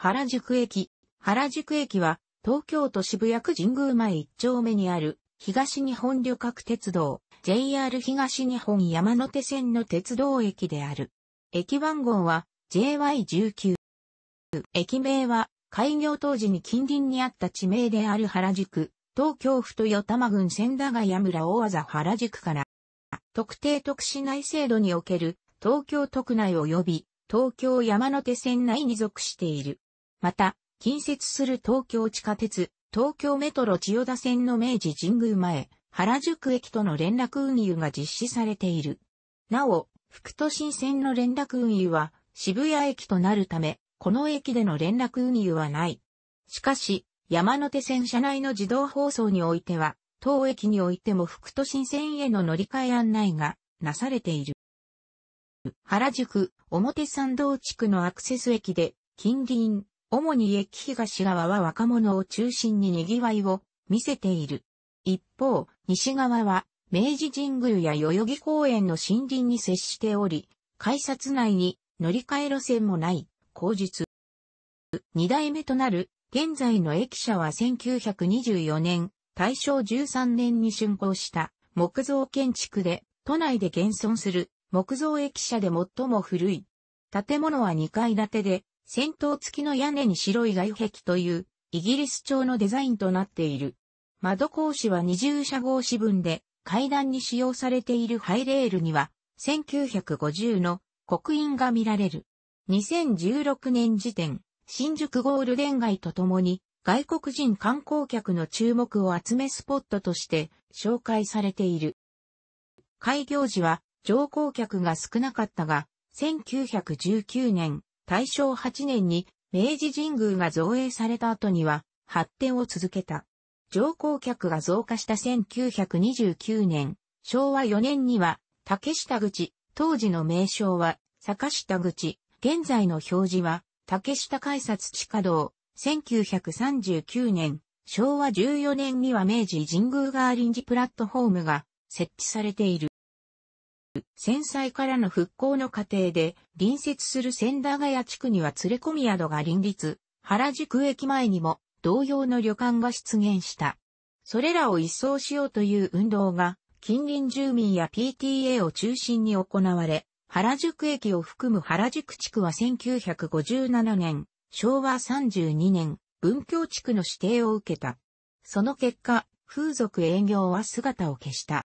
原宿駅。原宿駅は、東京都渋谷区神宮前一丁目にある、東日本旅客鉄道、JR 東日本山手線の鉄道駅である。駅番号は、JY19。駅名は、開業当時に近隣にあった地名である原宿、東京府豊玉郡千駄ヶ谷村大技原宿から、特定特市内制度における東京都区内及び東京山手線内に属している。また、近接する東京地下鉄、東京メトロ千代田線の明治神宮前、原宿駅との連絡運輸が実施されている。なお、副都心線の連絡運輸は渋谷駅となるため、この駅での連絡運輸はない。しかし、山手線車内の自動放送においては、当駅においても副都心線への乗り換え案内がなされている。原宿、表参道地区のアクセス駅で、近隣、主に駅東側は若者を中心に賑わいを見せている。一方、西側は明治神宮や代々木公園の森林に接しており、改札内に乗り換え路線もない、後日。二代目となる、現在の駅舎は1924年、大正13年に竣工した木造建築で、都内で現存する木造駅舎で最も古い。建物は2階建てで、戦闘付きの屋根に白い外壁という、イギリス調のデザインとなっている。窓格子は二重車格子分で、階段に使用されているハイレールには、1950の刻印が見られる。2016年時点、新宿ゴールデン街とともに、外国人観光客の注目を集めスポットとして紹介されている。開業時は乗降客が少なかったが、1919年、大正8年に明治神宮が造営された後には発展を続けた。乗降客が増加した1929年、昭和4年には竹下口、当時の名称は坂下口、現在の表示は竹下改札地下道、1939年、昭和14年には明治神宮ガーリンジプラットフォームが設置されている。戦災からの復興の過程で、隣接する千駄ヶ谷地区には連れ込み宿が林立、原宿駅前にも同様の旅館が出現した。それらを一掃しようという運動が、近隣住民や PTA を中心に行われ、原宿駅を含む原宿地区は1957年、昭和32年、文教地区の指定を受けた。その結果、風俗営業は姿を消した。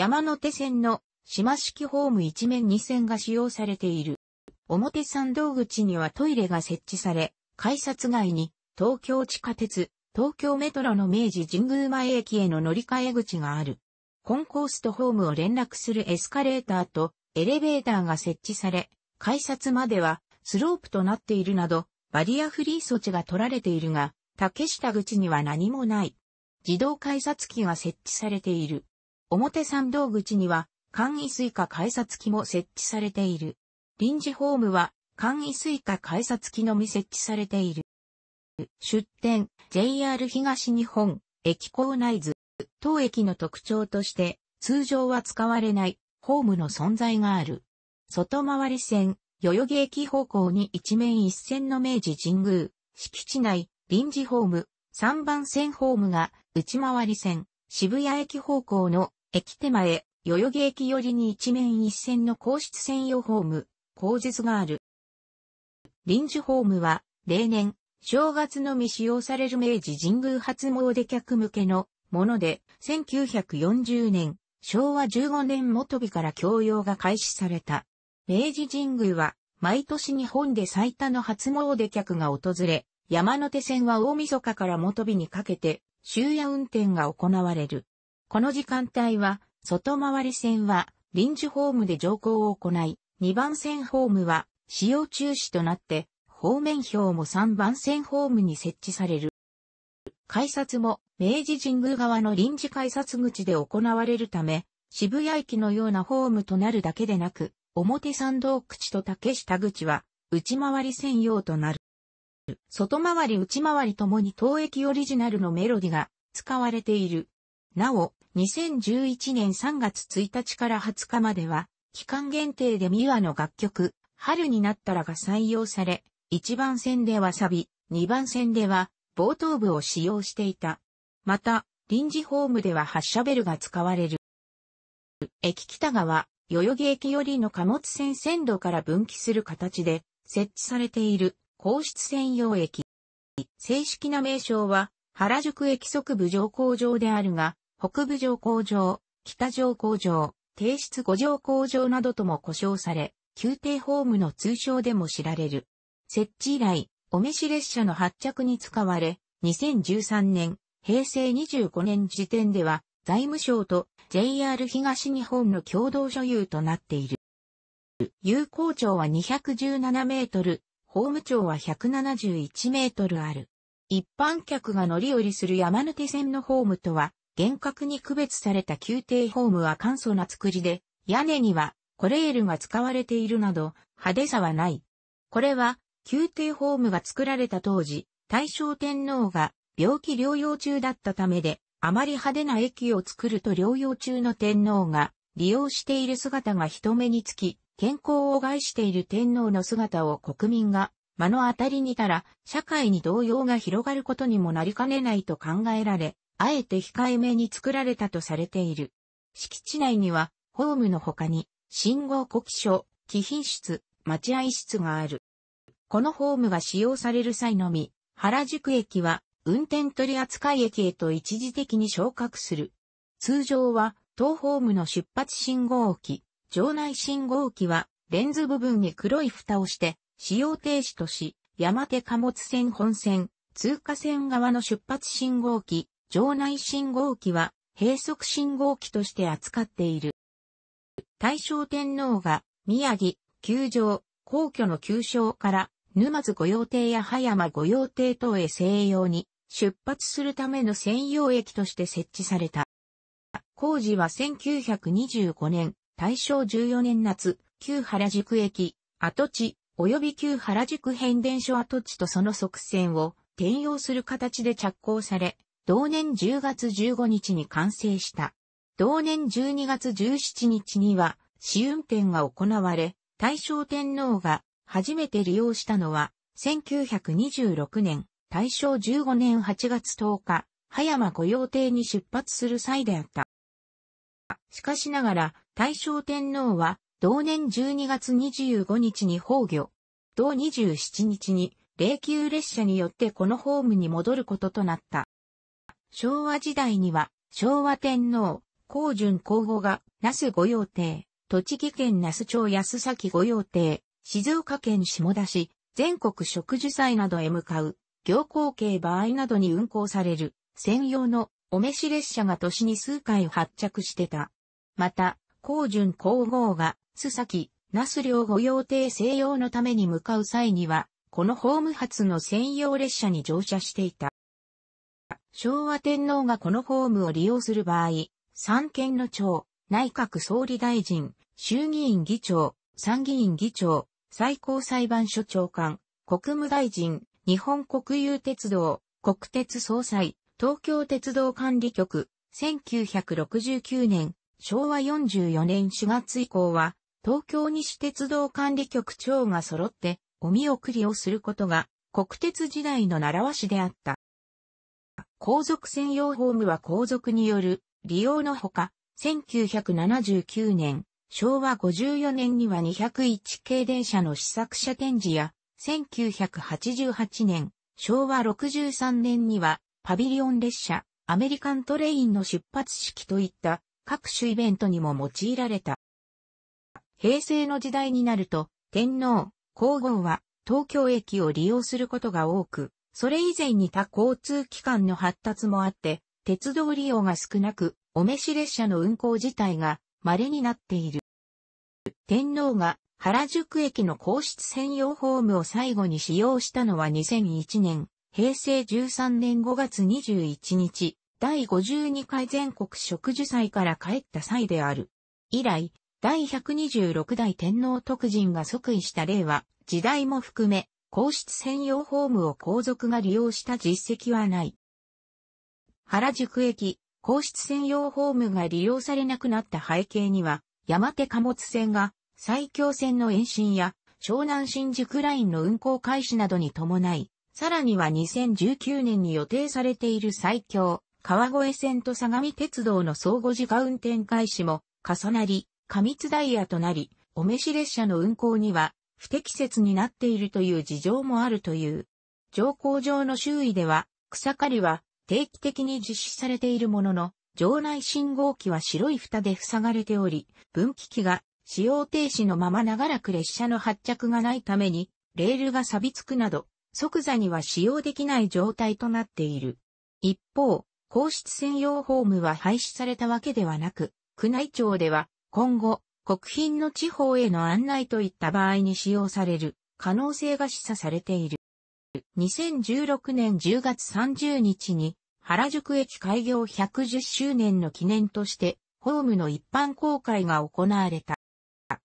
山手線の島式ホーム一面2線が使用されている。表参道口にはトイレが設置され、改札外に東京地下鉄、東京メトロの明治神宮前駅への乗り換え口がある。コンコースとホームを連絡するエスカレーターとエレベーターが設置され、改札まではスロープとなっているなど、バリアフリー措置が取られているが、竹下口には何もない。自動改札機が設置されている。表参道口には、簡易スイカ改札機も設置されている。臨時ホームは、簡易スイカ改札機のみ設置されている。出店、JR 東日本、駅構内図、当駅の特徴として、通常は使われない、ホームの存在がある。外回り線、代々木駅方向に一面一線の明治神宮、敷地内、臨時ホーム、3番線ホームが、内回り線、渋谷駅方向の駅手前、代々木駅寄りに一面一線の皇室専用ホーム、皇室がある。臨時ホームは、例年、正月のみ使用される明治神宮初詣客向けのもので、1940年、昭和15年元日から供用が開始された。明治神宮は、毎年日本で最多の初詣客が訪れ、山手線は大晦日から元日にかけて、終夜運転が行われる。この時間帯は、外回り線は臨時ホームで乗降を行い、2番線ホームは使用中止となって、方面表も3番線ホームに設置される。改札も明治神宮側の臨時改札口で行われるため、渋谷駅のようなホームとなるだけでなく、表参道口と竹下口は内回り専用となる。外回り内回りともに当駅オリジナルのメロディが使われている。なお、2011年3月1日から20日までは、期間限定でミワの楽曲、春になったらが採用され、1番線ではサビ、2番線では冒頭部を使用していた。また、臨時ホームでは発車ベルが使われる。駅北側、代々木駅寄りの貨物線線路から分岐する形で設置されている皇室専用駅。正式な名称は原宿駅側部乗降場であるが、北部上工場、北上工場、低室五条工場などとも呼称され、宮廷ホームの通称でも知られる。設置以来、お召し列車の発着に使われ、2013年、平成25年時点では、財務省と JR 東日本の共同所有となっている。有効長は217メートル、ホーム長は171メートルある。一般客が乗り降りする山手線のホームとは厳格に区別された宮廷ホームは簡素な作りで、屋根にはコレールが使われているなど派手さはない。これは宮廷ホームが作られた当時、大正天皇が病気療養中だったためで、あまり派手な駅を作ると療養中の天皇が利用している姿が人目につき、健康を害している天皇の姿を国民が目の当たりにたら、社会に動揺が広がることにもなりかねないと考えられ、あえて控えめに作られたとされている。敷地内には、ホームの他に、信号呼気所、貴賓室、待合室がある。このホームが使用される際のみ、原宿駅は運転取扱駅へと一時的に昇格する。通常は、当ホームの出発信号機、場内信号機は、レンズ部分に黒い蓋をして、使用停止とし、山手貨物線本線、通過線側の出発信号機、場内信号機は閉塞信号機として扱っている。大正天皇が宮城、球場、皇居の旧称から沼津御用邸や葉山御用邸等へ西洋に出発するための専用駅として設置された。工事は1925年、大正14年夏、旧原宿駅、跡地、及び旧原宿変電所跡地とその側線を転用する形で着工され、同年10月15日に完成した。同年12月17日には試運転が行われ、大正天皇が初めて利用したのは、1926年、大正15年8月10日、葉山御用邸に出発する際であった。しかしながら、大正天皇は、同年12月25日に崩御、同27日に、霊柩列車によってこのホームに戻ることとなった。昭和時代には、昭和天皇、高順皇后が、那須御用邸、栃木県那須町安崎御用邸、静岡県下田市、全国植樹祭などへ向かう、行幸系場合などに運行される、専用のお召し列車が年に数回発着してた。また、高順皇后が、須崎、那須両御用邸西用のために向かう際には、このホーム発の専用列車に乗車していた。昭和天皇がこのホームを利用する場合、三権の長、内閣総理大臣、衆議院議長、参議院議長、最高裁判所長官、国務大臣、日本国有鉄道、国鉄総裁、東京鉄道管理局、1969年、昭和44年4月以降は、東京西鉄道管理局長が揃って、お見送りをすることが、国鉄時代の習わしであった。後続専用ホームは後続による利用のほか、1979年、昭和54年には201系電車の試作車展示や、1988年、昭和63年には、パビリオン列車、アメリカントレインの出発式といった各種イベントにも用いられた。平成の時代になると、天皇、皇后は東京駅を利用することが多く、それ以前に他交通機関の発達もあって、鉄道利用が少なく、お召し列車の運行自体が稀になっている。天皇が原宿駅の皇室専用ホームを最後に使用したのは2001年、平成13年5月21日、第52回全国植樹祭から帰った際である。以来、第126代天皇特人が即位した例は、時代も含め、皇室専用ホームを皇族が利用した実績はない。原宿駅、皇室専用ホームが利用されなくなった背景には、山手貨物線が埼京線の延伸や湘南新宿ラインの運行開始などに伴い、さらには2019年に予定されている埼京、川越線と相模鉄道の相互時間運転開始も重なり、過密ダイヤとなり、お召し列車の運行には不適切になっているという事情もあるという。乗降場の周囲では、草刈りは定期的に実施されているものの、場内信号機は白い蓋で塞がれており、分岐器が使用停止のまま長らく列車の発着がないために、レールが錆びつくなど、即座には使用できない状態となっている。一方、皇室専用ホームは廃止されたわけではなく、宮内庁では今後、国賓の地方への案内といった場合に使用される可能性が示唆されている。2016年10月30日に原宿駅開業110周年の記念としてホームの一般公開が行われた。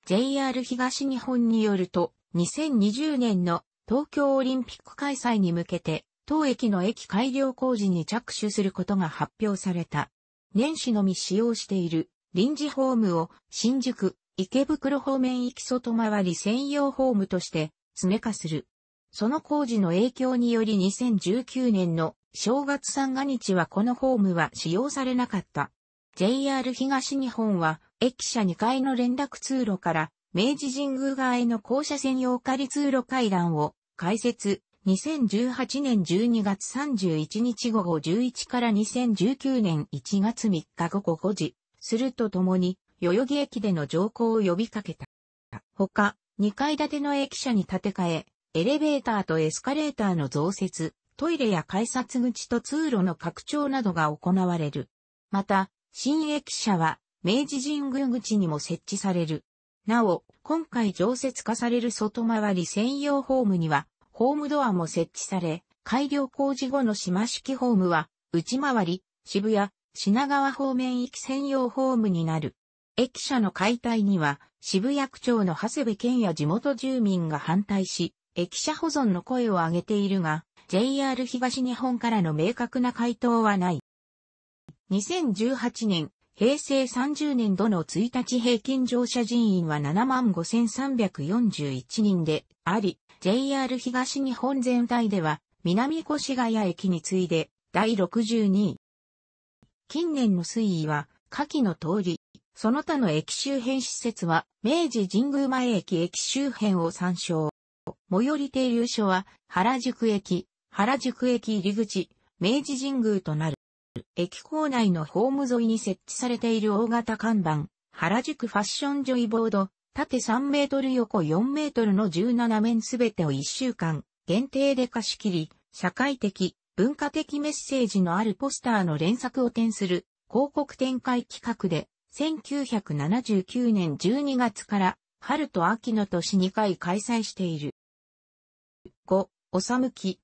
JR 東日本によると2020年の東京オリンピック開催に向けて当駅の駅改良工事に着手することが発表された。年始のみ使用している臨時ホームを新宿、池袋方面行き外回り専用ホームとして詰め化する。その工事の影響により2019年の正月三が日はこのホームは使用されなかった。JR 東日本は駅舎2階の連絡通路から明治神宮側への校舎専用仮通路階段を開設。2018年12月31日午後11から2019年1月3日午後5時するとともに、代々木駅での乗降を呼びかけた。他、2階建ての駅舎に建て替え、エレベーターとエスカレーターの増設、トイレや改札口と通路の拡張などが行われる。また、新駅舎は、明治神宮口にも設置される。なお、今回常設化される外回り専用ホームには、ホームドアも設置され、改良工事後の島式ホームは、内回り、渋谷、品川方面行き専用ホームになる。駅舎の解体には渋谷区長の長谷部健や地元住民が反対し、駅舎保存の声を上げているが、JR 東日本からの明確な回答はない。2018年、平成30年度の1日平均乗車人員は75,341人であり、JR 東日本全体では南越谷駅に次いで第62位。近年の水位は、下記の通り、その他の駅周辺施設は、明治神宮前駅駅周辺を参照。最寄り停留所は、原宿駅、原宿駅入り口、明治神宮となる。駅構内のホーム沿いに設置されている大型看板、原宿ファッションジョイボード、縦3メートル横4メートルの17面すべてを1週間、限定で貸し切り、社会的、文化的メッセージのあるポスターの連作を展する広告展開企画で、1979年12月から春と秋の年2回開催している。5、おさむき、